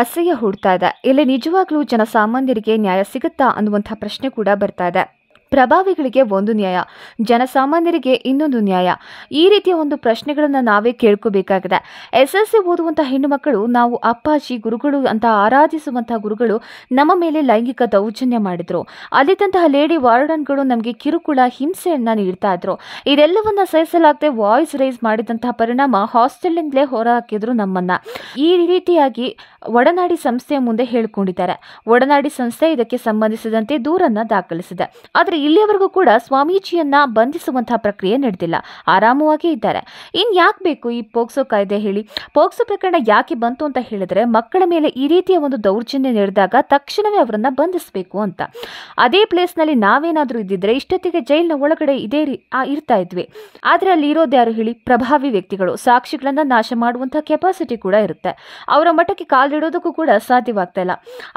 ಅಸಹ್ಯ ಹುಡ್ತಾ ಇದೆ ಇಲ್ಲಿ ನಿಜವಾಗ್ಲೂ ಜನಸಾಮಾನ್ಯರಿಗೆ ನ್ಯಾಯ ಸಿಗುತ್ತಾ ಅನ್ನುವಂಥ ಪ್ರಶ್ನೆ ಕೂಡ ಬರ್ತಾ ಇದೆ ಪ್ರಭಾವಿಗಳಿಗೆ ಒಂದು ನ್ಯಾಯ ಜನಸಾಮಾನ್ಯರಿಗೆ ಇನ್ನೊಂದು ನ್ಯಾಯ ಈ ರೀತಿಯ ಒಂದು ಪ್ರಶ್ನೆಗಳನ್ನು ನಾವೇ ಕೇಳ್ಕೋಬೇಕಾಗಿದೆ ಎಸ್ ಎಲ್ ಸಿ ಓದುವಂತಹ ಹೆಣ್ಣು ಮಕ್ಕಳು ನಾವು ಅಪ್ಪಾಜಿ ಗುರುಗಳು ಅಂತ ಆರಾಧಿಸುವಂತಹ ಗುರುಗಳು ನಮ್ಮ ಮೇಲೆ ಲೈಂಗಿಕ ದೌರ್ಜನ್ಯ ಮಾಡಿದ್ರು ಅಲ್ಲಿದ್ದಂತಹ ಲೇಡಿ ವಾರ್ಡನ್ಗಳು ನಮಗೆ ಕಿರುಕುಳ ಹಿಂಸೆಯನ್ನ ನೀಡ್ತಾ ಇದ್ರು ಇದೆಲ್ಲವನ್ನ ಸಹಿಸಲಾಗದೆ ವಾಯ್ಸ್ ರೈಸ್ ಮಾಡಿದಂತಹ ಪರಿಣಾಮ ಹಾಸ್ಟೆಲ್ನಿಂದಲೇ ಹೊರಹಾಕಿದ್ರು ನಮ್ಮನ್ನ ಈ ರೀತಿಯಾಗಿ ಒಡನಾಡಿ ಸಂಸ್ಥೆಯ ಮುಂದೆ ಹೇಳಿಕೊಂಡಿದ್ದಾರೆ ಒಡನಾಡಿ ಸಂಸ್ಥೆ ಇದಕ್ಕೆ ಸಂಬಂಧಿಸಿದಂತೆ ದೂರನ್ನ ದಾಖಲಿಸಿದೆ ಆದರೆ ಇಲ್ಲಿಯವರೆಗೂ ಕೂಡ ಸ್ವಾಮೀಜಿಯನ್ನ ಬಂಧಿಸುವಂತಹ ಪ್ರಕ್ರಿಯೆ ನಡೆದಿಲ್ಲ ಆರಾಮವಾಗಿ ಇದ್ದಾರೆ ಇನ್ ಯಾಕೆ ಬೇಕು ಈ ಪೋಕ್ಸೋ ಕಾಯ್ದೆ ಹೇಳಿ ಪೋಕ್ಸೋ ಪ್ರಕರಣ ಯಾಕೆ ಬಂತು ಅಂತ ಹೇಳಿದ್ರೆ ಮಕ್ಕಳ ಮೇಲೆ ಈ ರೀತಿಯ ಒಂದು ದೌರ್ಜನ್ಯ ನಡೆದಾಗ ತಕ್ಷಣವೇ ಅವರನ್ನ ಬಂಧಿಸಬೇಕು ಅಂತ ಅದೇ ಪ್ಲೇಸ್ ನಲ್ಲಿ ನಾವೇನಾದ್ರೂ ಇದ್ದಿದ್ರೆ ಇಷ್ಟೊತ್ತಿಗೆ ಜೈಲಿನ ಒಳಗಡೆ ಇದೇ ಇರ್ತಾ ಇದ್ವಿ ಆದ್ರೆ ಅಲ್ಲಿ ಇರೋದು ಯಾರು ಹೇಳಿ ಪ್ರಭಾವಿ ವ್ಯಕ್ತಿಗಳು ಸಾಕ್ಷಿಗಳನ್ನ ನಾಶ ಮಾಡುವಂತಹ ಕೆಪಾಸಿಟಿ ಕೂಡ ಇರುತ್ತೆ ಅವರ ಮಠಕ್ಕೆ ಕಾಲಿಡೋದಕ್ಕೂ ಕೂಡ ಸಾಧ್ಯವಾಗ್ತಾ ಇಲ್ಲ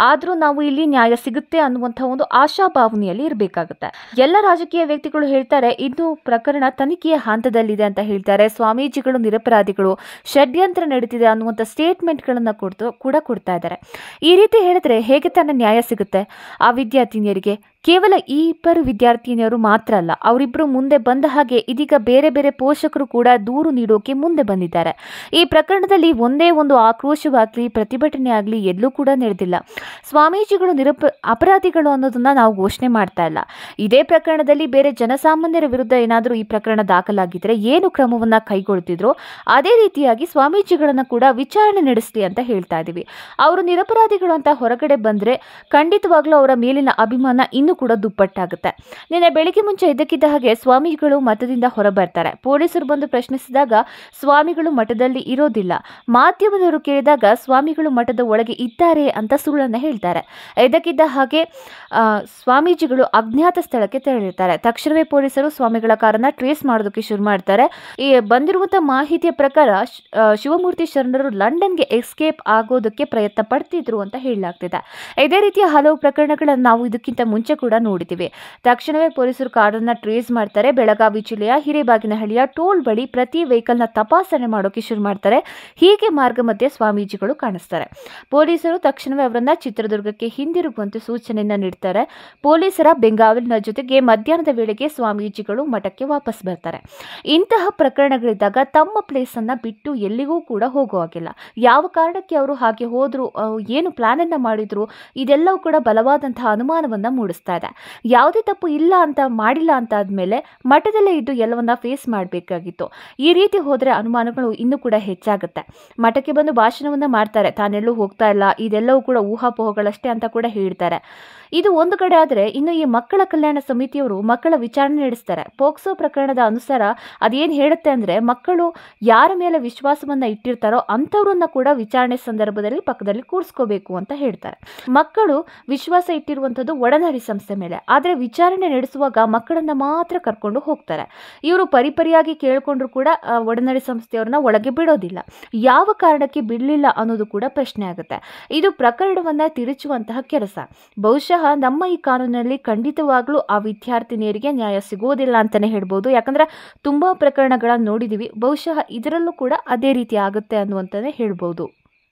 ಆದರೂ ನಾವು ಇಲ್ಲಿ ನ್ಯಾಯ ಸಿಗುತ್ತೆ ಅನ್ನುವಂಥ ಒಂದು ಆಶಾಭಾವನೆಯಲ್ಲಿ ಇರಬೇಕಾಗುತ್ತೆ ಎಲ್ಲ ರಾಜಕೀಯ ವ್ಯಕ್ತಿಗಳು ಹೇಳ್ತಾರೆ ಇದು ಪ್ರಕರಣ ತನಿಖೆಯ ಹಂತದಲ್ಲಿದೆ ಅಂತ ಹೇಳ್ತಾರೆ ಸ್ವಾಮೀಜಿಗಳು ನಿರಪರಾಧಿಗಳು ಷಡ್ಯಂತ್ರ ನಡೀತಿದೆ ಅನ್ನುವಂಥ ಸ್ಟೇಟ್ಮೆಂಟ್ಗಳನ್ನು ಕೊಡ್ತು ಕೂಡ ಕೊಡ್ತಾ ಇದ್ದಾರೆ ಈ ರೀತಿ ಹೇಳಿದ್ರೆ ಹೇಗೆ ತನ್ನ ನ್ಯಾಯ ಸಿಗುತ್ತೆ ಆ ವಿದ್ಯಾರ್ಥಿನಿಯರಿಗೆ ಕೇವಲ ಈ ಇಬ್ಬರು ವಿದ್ಯಾರ್ಥಿನಿಯರು ಮಾತ್ರ ಅಲ್ಲ ಅವರಿಬ್ಬರು ಮುಂದೆ ಬಂದ ಹಾಗೆ ಇದೀಗ ಬೇರೆ ಬೇರೆ ಪೋಷಕರು ಕೂಡ ದೂರು ನೀಡೋಕೆ ಮುಂದೆ ಬಂದಿದ್ದಾರೆ ಈ ಪ್ರಕರಣದಲ್ಲಿ ಒಂದೇ ಒಂದು ಆಕ್ರೋಶವಾಗಲಿ ಪ್ರತಿಭಟನೆ ಆಗಲಿ ಎಲ್ಲೂ ಕೂಡ ನಡೆದಿಲ್ಲ ಸ್ವಾಮೀಜಿಗಳು ನಿರಪ ಅಪರಾಧಿಗಳು ಅನ್ನೋದನ್ನ ನಾವು ಘೋಷಣೆ ಮಾಡ್ತಾ ಇಲ್ಲ ಇದೇ ಪ್ರಕರಣದಲ್ಲಿ ಬೇರೆ ಜನಸಾಮಾನ್ಯರ ವಿರುದ್ಧ ಏನಾದರೂ ಈ ಪ್ರಕರಣ ದಾಖಲಾಗಿದ್ದರೆ ಏನು ಕ್ರಮವನ್ನು ಕೈಗೊಳ್ತಿದ್ರು ಅದೇ ರೀತಿಯಾಗಿ ಸ್ವಾಮೀಜಿಗಳನ್ನು ಕೂಡ ವಿಚಾರಣೆ ನಡೆಸಲಿ ಅಂತ ಹೇಳ್ತಾ ಇದ್ದೀವಿ ಅವರು ನಿರಪರಾಧಿಗಳು ಅಂತ ಹೊರಗಡೆ ಬಂದರೆ ಖಂಡಿತವಾಗ್ಲೂ ಅವರ ಮೇಲಿನ ಅಭಿಮಾನ ಇನ್ನು ಕೂಡ ದುಪ್ಪಟ್ಟಾಗುತ್ತೆ ನಿನ್ನೆ ಬೆಳಿಗ್ಗೆ ಮುಂಚೆ ಇದಕ್ಕಿದ್ದ ಹಾಗೆ ಸ್ವಾಮಿಗಳು ಮಠದಿಂದ ಹೊರಬರ್ತಾರೆ ಪೊಲೀಸರು ಬಂದು ಪ್ರಶ್ನಿಸಿದಾಗ ಸ್ವಾಮಿಗಳು ಮಠದಲ್ಲಿ ಇರೋದಿಲ್ಲ ಮಾಧ್ಯಮದವರು ಕೇಳಿದಾಗ ಸ್ವಾಮಿಗಳು ಮಠದ ಒಳಗೆ ಇದ್ದಾರೆ ಅಂತ ಸುಳ್ಳನ್ನು ಹೇಳ್ತಾರೆ ಇದಕ್ಕಿದ್ದ ಹಾಗೆ ಸ್ವಾಮೀಜಿಗಳು ಅಜ್ಞಾತ ಸ್ಥಳಕ್ಕೆ ತೆರಳಿರ್ತಾರೆ ತಕ್ಷಣವೇ ಪೊಲೀಸರು ಸ್ವಾಮಿಗಳ ಕಾರನ್ನ ಟ್ರೇಸ್ ಮಾಡೋದಕ್ಕೆ ಶುರು ಮಾಡ್ತಾರೆ ಈ ಬಂದಿರುವಂತಹ ಮಾಹಿತಿಯ ಪ್ರಕಾರ ಶಿವಮೂರ್ತಿ ಶರಣರು ಲಂಡನ್ಗೆ ಎಸ್ಕೇಪ್ ಆಗೋದಕ್ಕೆ ಪ್ರಯತ್ನ ಪಡ್ತಿದ್ರು ಅಂತ ಹೇಳಲಾಗ್ತಿದೆ ಇದೇ ರೀತಿಯ ಹಲವು ಪ್ರಕರಣಗಳನ್ನು ನಾವು ಇದಕ್ಕಿಂತ ಮುಂಚೆ ಕೂಡ ನೋಡಿದ್ದೀವಿ ತಕ್ಷಣವೇ ಪೊಲೀಸರು ಕಾರನ್ನ ಟ್ರೇಸ್ ಮಾಡ್ತಾರೆ ಬೆಳಗಾವಿ ಜಿಲ್ಲೆಯ ಹಿರೇಬಾಗಿನಹಳ್ಳಿಯ ಟೋಲ್ ಬಳಿ ಪ್ರತಿ ವೆಹಿಕಲ್ನ ತಪಾಸಣೆ ಮಾಡೋಕೆ ಶುರು ಮಾಡ್ತಾರೆ ಹೀಗೆ ಮಾರ್ಗ ಮಧ್ಯೆ ಸ್ವಾಮೀಜಿಗಳು ಕಾಣಿಸ್ತಾರೆ ಪೊಲೀಸರು ತಕ್ಷಣವೇ ಅವರನ್ನು ಚಿತ್ರದುರ್ಗಕ್ಕೆ ಹಿಂದಿರುಗುವಂತೆ ಸೂಚನೆಯನ್ನ ನೀಡ್ತಾರೆ ಪೊಲೀಸರ ಬೆಂಗಾವಲಿನ ಜೊತೆಗೆ ಮಧ್ಯಾಹ್ನದ ವೇಳೆಗೆ ಸ್ವಾಮೀಜಿಗಳು ಮಠಕ್ಕೆ ವಾಪಸ್ ಬರ್ತಾರೆ ಇಂತಹ ಪ್ರಕರಣಗಳಿದ್ದಾಗ ತಮ್ಮ ಅನ್ನ ಬಿಟ್ಟು ಎಲ್ಲಿಗೂ ಕೂಡ ಹೋಗುವಾಗಿಲ್ಲ ಯಾವ ಕಾರಣಕ್ಕೆ ಅವರು ಹಾಗೆ ಹೋದ್ರು ಏನು ಪ್ಲಾನನ್ನು ಮಾಡಿದ್ರು ಇದೆಲ್ಲವೂ ಕೂಡ ಬಲವಾದಂತಹ ಅನುಮಾನವನ್ನು ಮೂಡಿಸ್ತಾರೆ ಯಾವುದೇ ತಪ್ಪು ಇಲ್ಲ ಅಂತ ಮಾಡಿಲ್ಲ ಅಂತ ಆದಮೇಲೆ ಮಠದಲ್ಲೇ ಇದ್ದು ಎಲ್ಲವನ್ನ ಫೇಸ್ ಮಾಡಬೇಕಾಗಿತ್ತು ಈ ರೀತಿ ಹೋದರೆ ಅನುಮಾನಗಳು ಇನ್ನೂ ಕೂಡ ಹೆಚ್ಚಾಗುತ್ತೆ ಮಠಕ್ಕೆ ಬಂದು ಭಾಷಣವನ್ನು ಮಾಡ್ತಾರೆ ತಾನೆಲ್ಲೂ ಹೋಗ್ತಾ ಇಲ್ಲ ಇದೆಲ್ಲವೂ ಕೂಡ ಊಹಾಪೋಹಗಳಷ್ಟೇ ಅಂತ ಕೂಡ ಹೇಳ್ತಾರೆ ಇದು ಒಂದು ಕಡೆ ಆದರೆ ಇನ್ನು ಈ ಮಕ್ಕಳ ಕಲ್ಯಾಣ ಸಮಿತಿಯವರು ಮಕ್ಕಳ ವಿಚಾರಣೆ ನಡೆಸ್ತಾರೆ ಪೋಕ್ಸೋ ಪ್ರಕರಣದ ಅನುಸಾರ ಅದೇನು ಹೇಳುತ್ತೆ ಅಂದರೆ ಮಕ್ಕಳು ಯಾರ ಮೇಲೆ ವಿಶ್ವಾಸವನ್ನ ಇಟ್ಟಿರ್ತಾರೋ ಅಂಥವ್ರನ್ನ ಕೂಡ ವಿಚಾರಣೆ ಸಂದರ್ಭದಲ್ಲಿ ಪಕ್ಕದಲ್ಲಿ ಕೂರಿಸ್ಕೋಬೇಕು ಅಂತ ಹೇಳ್ತಾರೆ ಮಕ್ಕಳು ವಿಶ್ವಾಸ ಇಟ್ಟಿರುವಂಥದ್ದು ಒಡನಾಡಿ ಸಂಸ್ಥೆ ಮೇಲೆ ಆದರೆ ವಿಚಾರಣೆ ನಡೆಸುವಾಗ ಮಕ್ಕಳನ್ನ ಮಾತ್ರ ಕರ್ಕೊಂಡು ಹೋಗ್ತಾರೆ ಇವರು ಪರಿಪರಿಯಾಗಿ ಕೇಳಿಕೊಂಡ್ರು ಕೂಡ ಒಡನಾಡಿ ಸಂಸ್ಥೆಯವ್ರನ್ನ ಒಳಗೆ ಬಿಡೋದಿಲ್ಲ ಯಾವ ಕಾರಣಕ್ಕೆ ಬಿಡಲಿಲ್ಲ ಅನ್ನೋದು ಕೂಡ ಪ್ರಶ್ನೆ ಆಗುತ್ತೆ ಇದು ಪ್ರಕರಣವನ್ನ ತಿರುಚುವಂತಹ ಕೆಲಸ ಬಹುಶಃ ನಮ್ಮ ಈ ಕಾನೂನಿನಲ್ಲಿ ಖಂಡಿತವಾಗ್ಲೂ ಆ ವಿದ್ಯಾರ್ಥಿನಿಯರಿಗೆ ನ್ಯಾಯ ಸಿಗೋದಿಲ್ಲ ಅಂತಾನೆ ಹೇಳ್ಬೋದು ಯಾಕಂದ್ರೆ ತುಂಬಾ ಪ್ರಕರಣಗಳನ್ನ ನೋಡಿದೀವಿ ಬಹುಶಃ ಇದರಲ್ಲೂ ಕೂಡ ಅದೇ ರೀತಿ ಆಗುತ್ತೆ ಅನ್ನುವಂತಾನೆ ಹೇಳ್ಬೋದು